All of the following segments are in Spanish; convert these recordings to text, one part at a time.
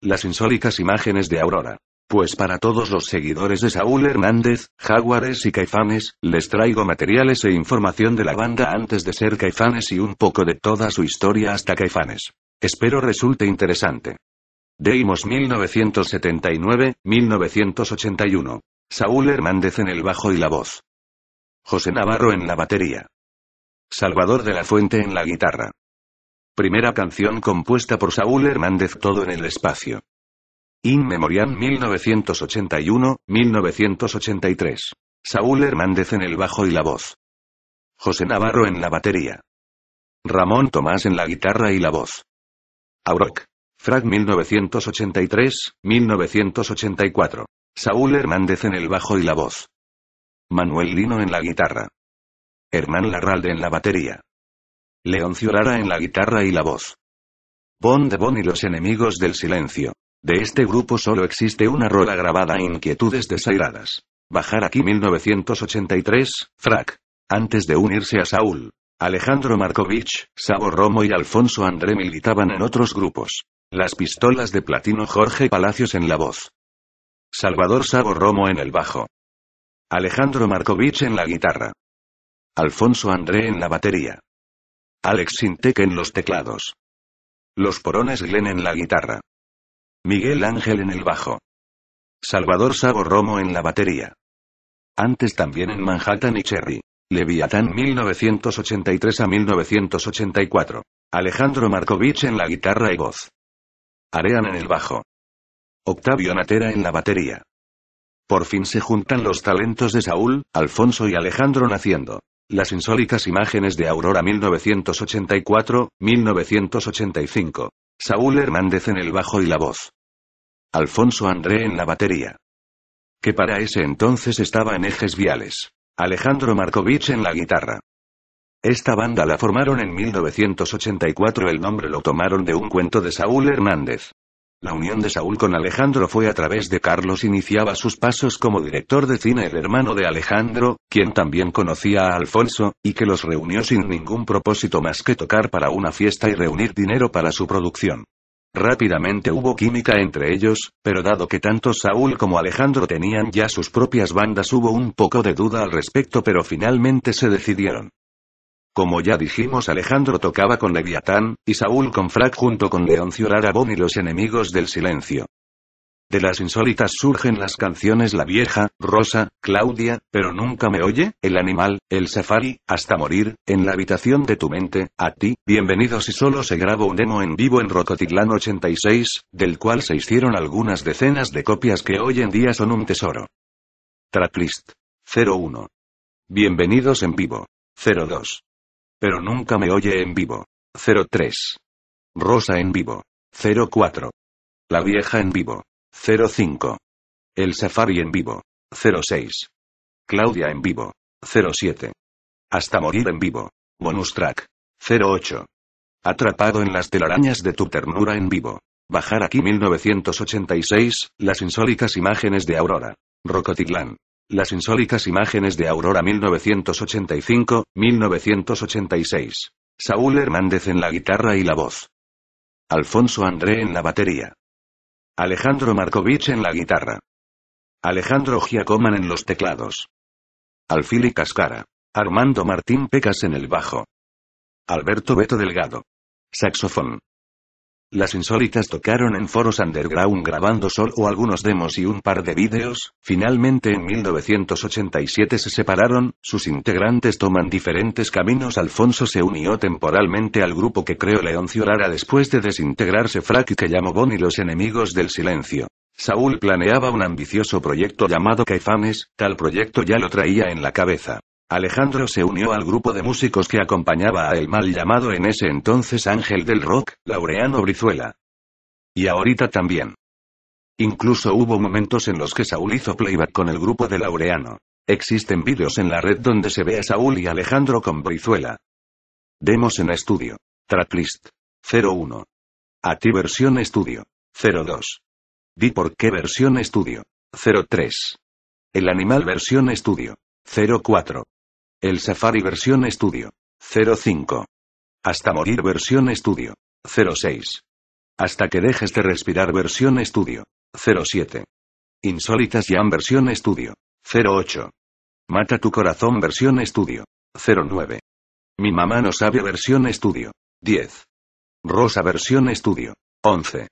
las insólitas imágenes de Aurora. Pues para todos los seguidores de Saúl Hernández, Jaguares y Caifanes, les traigo materiales e información de la banda antes de ser Caifanes y un poco de toda su historia hasta Caifanes. Espero resulte interesante. Deimos 1979-1981. Saúl Hernández en el bajo y la voz. José Navarro en la batería. Salvador de la Fuente en la guitarra. Primera canción compuesta por Saúl Hernández Todo en el espacio. In Memoriam 1981-1983. Saúl Hernández en el bajo y la voz. José Navarro en la batería. Ramón Tomás en la guitarra y la voz. Auroc. Frag 1983-1984. Saúl Hernández en el bajo y la voz. Manuel Lino en la guitarra. Herman Larralde en la batería. León Lara en la guitarra y la voz. Bon de Bon y los enemigos del silencio. De este grupo solo existe una rola grabada Inquietudes desairadas. Bajar aquí 1983, Frac. Antes de unirse a Saúl, Alejandro Markovich, Sabo Romo y Alfonso André militaban en otros grupos. Las pistolas de platino Jorge Palacios en la voz. Salvador Sabo Romo en el bajo. Alejandro Markovich en la guitarra. Alfonso André en la batería. Alex Sintek en los teclados. Los Porones Glen en la guitarra. Miguel Ángel en el bajo. Salvador Sabor Romo en la batería. Antes también en Manhattan y Cherry. Leviatán 1983 a 1984. Alejandro Markovich en la guitarra y voz. Arean en el bajo. Octavio Natera en la batería. Por fin se juntan los talentos de Saúl, Alfonso y Alejandro naciendo. Las insólitas imágenes de Aurora 1984, 1985. Saúl Hernández en el bajo y la voz. Alfonso André en la batería. Que para ese entonces estaba en ejes viales. Alejandro Markovich en la guitarra. Esta banda la formaron en 1984. El nombre lo tomaron de un cuento de Saúl Hernández. La unión de Saúl con Alejandro fue a través de Carlos iniciaba sus pasos como director de cine el hermano de Alejandro, quien también conocía a Alfonso, y que los reunió sin ningún propósito más que tocar para una fiesta y reunir dinero para su producción. Rápidamente hubo química entre ellos, pero dado que tanto Saúl como Alejandro tenían ya sus propias bandas hubo un poco de duda al respecto pero finalmente se decidieron. Como ya dijimos, Alejandro tocaba con Leviatán, y Saúl con Frac junto con Leoncio Aragón y los enemigos del silencio. De las insólitas surgen las canciones La Vieja, Rosa, Claudia, Pero Nunca Me Oye, El Animal, El Safari, Hasta Morir, En la Habitación de tu Mente, A Ti, Bienvenidos y solo se grabó un demo en vivo en Rocotitlán 86, del cual se hicieron algunas decenas de copias que hoy en día son un tesoro. Tracklist. 01. Bienvenidos en vivo. 02. Pero nunca me oye en vivo. 03. Rosa en vivo. 04. La vieja en vivo. 05. El safari en vivo. 06. Claudia en vivo. 07. Hasta morir en vivo. Bonus track. 08. Atrapado en las telarañas de tu ternura en vivo. Bajar aquí 1986, las insólitas imágenes de Aurora. Rocotitlán. Las insólitas imágenes de Aurora 1985, 1986. Saúl Hernández en la guitarra y la voz. Alfonso André en la batería. Alejandro Markovich en la guitarra. Alejandro Giacoman en los teclados. Alfili Cascara. Armando Martín Pecas en el bajo. Alberto Beto Delgado. Saxofón. Las insólitas tocaron en foros underground grabando solo algunos demos y un par de vídeos, finalmente en 1987 se separaron, sus integrantes toman diferentes caminos Alfonso se unió temporalmente al grupo que creó Leoncio Lara después de desintegrarse Frack que llamó Bon y los enemigos del silencio. Saúl planeaba un ambicioso proyecto llamado Caifanes, tal proyecto ya lo traía en la cabeza. Alejandro se unió al grupo de músicos que acompañaba a el mal llamado en ese entonces Ángel del Rock, Laureano Brizuela. Y ahorita también. Incluso hubo momentos en los que Saúl hizo playback con el grupo de Laureano. Existen vídeos en la red donde se ve a Saúl y Alejandro con Brizuela. Demos en estudio. Tracklist. 01. A ti versión estudio. 02. Di por qué versión estudio. 03. El animal versión estudio. 04. El Safari versión estudio. 05. Hasta morir versión estudio. 06. Hasta que dejes de respirar versión estudio. 07. Insólitas Jam versión estudio. 08. Mata tu corazón versión estudio. 09. Mi mamá no sabe versión estudio. 10. Rosa versión estudio. 11.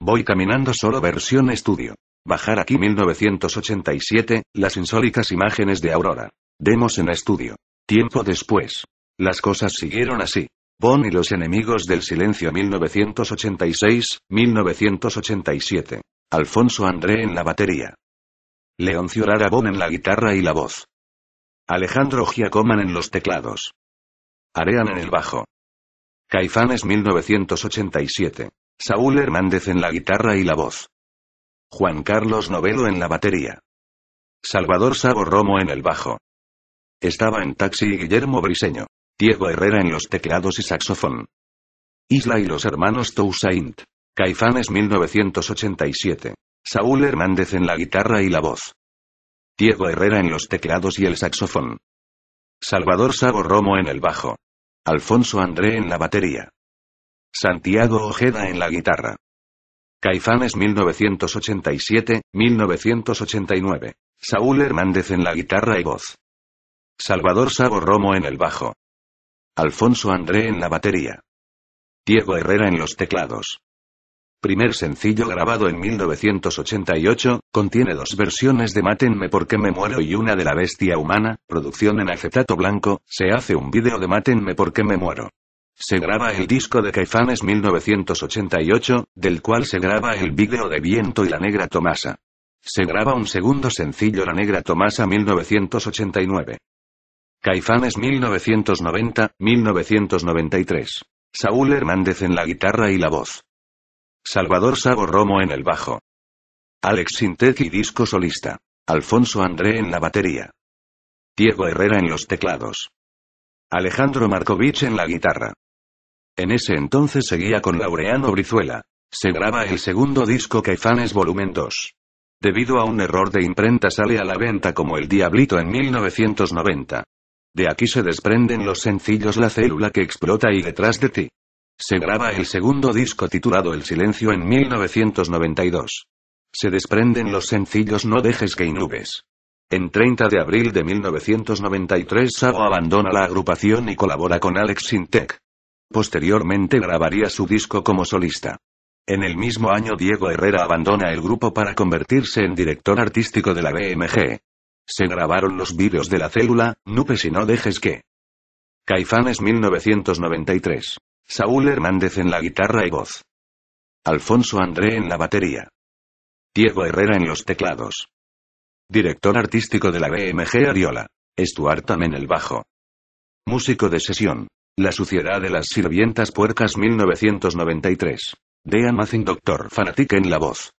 Voy caminando solo versión estudio. Bajar aquí 1987, las insólitas imágenes de Aurora. Demos en estudio. Tiempo después. Las cosas siguieron así. Bon y los enemigos del silencio 1986-1987. Alfonso André en la batería. Leoncio Rara en la guitarra y la voz. Alejandro Giacoman en los teclados. Arean en el bajo. Caifanes 1987. Saúl Hernández en la guitarra y la voz. Juan Carlos Novelo en la batería. Salvador Sabo Romo en el bajo. Estaba en taxi y Guillermo Briseño. Diego Herrera en los teclados y saxofón. Isla y los hermanos Toussaint. Caifanes 1987. Saúl Hernández en la guitarra y la voz. Diego Herrera en los teclados y el saxofón. Salvador Sabo Romo en el bajo. Alfonso André en la batería. Santiago Ojeda en la guitarra. Caifanes 1987-1989. Saúl Hernández en la guitarra y voz. Salvador Sabo Romo en el bajo. Alfonso André en la batería. Diego Herrera en los teclados. Primer sencillo grabado en 1988, contiene dos versiones de Mátenme porque me muero y una de La bestia humana, producción en acetato blanco, se hace un vídeo de Mátenme porque me muero. Se graba el disco de Caifanes 1988, del cual se graba el vídeo de Viento y la Negra Tomasa. Se graba un segundo sencillo La Negra Tomasa 1989. Caifanes 1990-1993. Saúl Hernández en la guitarra y la voz. Salvador Sabo Romo en el bajo. Alex Sintec y disco solista. Alfonso André en la batería. Diego Herrera en los teclados. Alejandro Markovich en la guitarra. En ese entonces seguía con Laureano Brizuela. Se graba el segundo disco Caifanes Volumen 2. Debido a un error de imprenta sale a la venta como El Diablito en 1990. De aquí se desprenden los sencillos La célula que explota y detrás de ti. Se graba el segundo disco titulado El silencio en 1992. Se desprenden los sencillos No dejes que inubes. En 30 de abril de 1993 Sago abandona la agrupación y colabora con Alex Sintek. Posteriormente grabaría su disco como solista. En el mismo año Diego Herrera abandona el grupo para convertirse en director artístico de la BMG. Se grabaron los vídeos de la célula, nupe si no dejes que. Caifanes 1993. Saúl Hernández en la guitarra y voz. Alfonso André en la batería. Diego Herrera en los teclados. Director artístico de la BMG Ariola. Stuart Tam en el bajo. Músico de sesión. La Suciedad de las Sirvientas Puercas 1993. De Amazing Doctor Fanatic en la voz.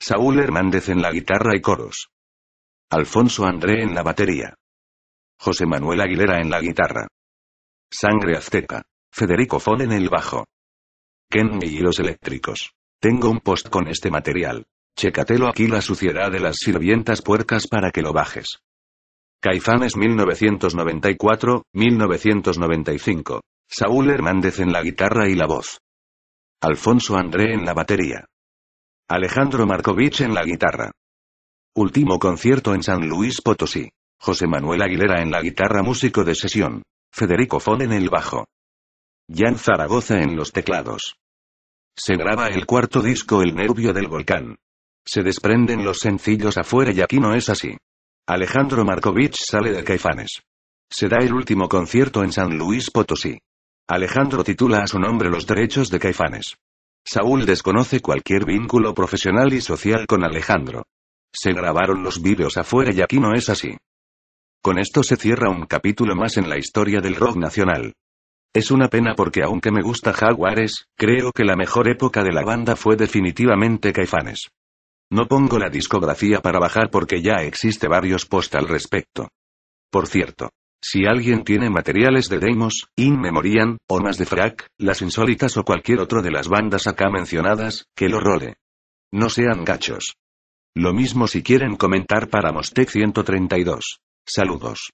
Saúl Hernández en la guitarra y coros. Alfonso André en la batería. José Manuel Aguilera en la guitarra. Sangre Azteca. Federico Fon en el bajo. Ken y los eléctricos. Tengo un post con este material. Checatelo aquí la suciedad de las sirvientas puercas para que lo bajes. Caifanes 1994-1995. Saúl Hernández en la guitarra y la voz. Alfonso André en la batería. Alejandro Markovich en la guitarra. Último concierto en San Luis Potosí. José Manuel Aguilera en la guitarra músico de sesión. Federico Fon en el bajo. Jan Zaragoza en los teclados. Se graba el cuarto disco El Nervio del Volcán. Se desprenden los sencillos afuera y aquí no es así. Alejandro Markovich sale de Caifanes. Se da el último concierto en San Luis Potosí. Alejandro titula a su nombre los derechos de Caifanes. Saúl desconoce cualquier vínculo profesional y social con Alejandro. Se grabaron los vídeos afuera y aquí no es así. Con esto se cierra un capítulo más en la historia del rock nacional. Es una pena porque aunque me gusta Jaguares, creo que la mejor época de la banda fue definitivamente Caifanes. No pongo la discografía para bajar porque ya existe varios post al respecto. Por cierto, si alguien tiene materiales de Deimos, In Memoriam, o más de Frac, Las Insólitas o cualquier otro de las bandas acá mencionadas, que lo role. No sean gachos. Lo mismo si quieren comentar para Mostec 132. Saludos.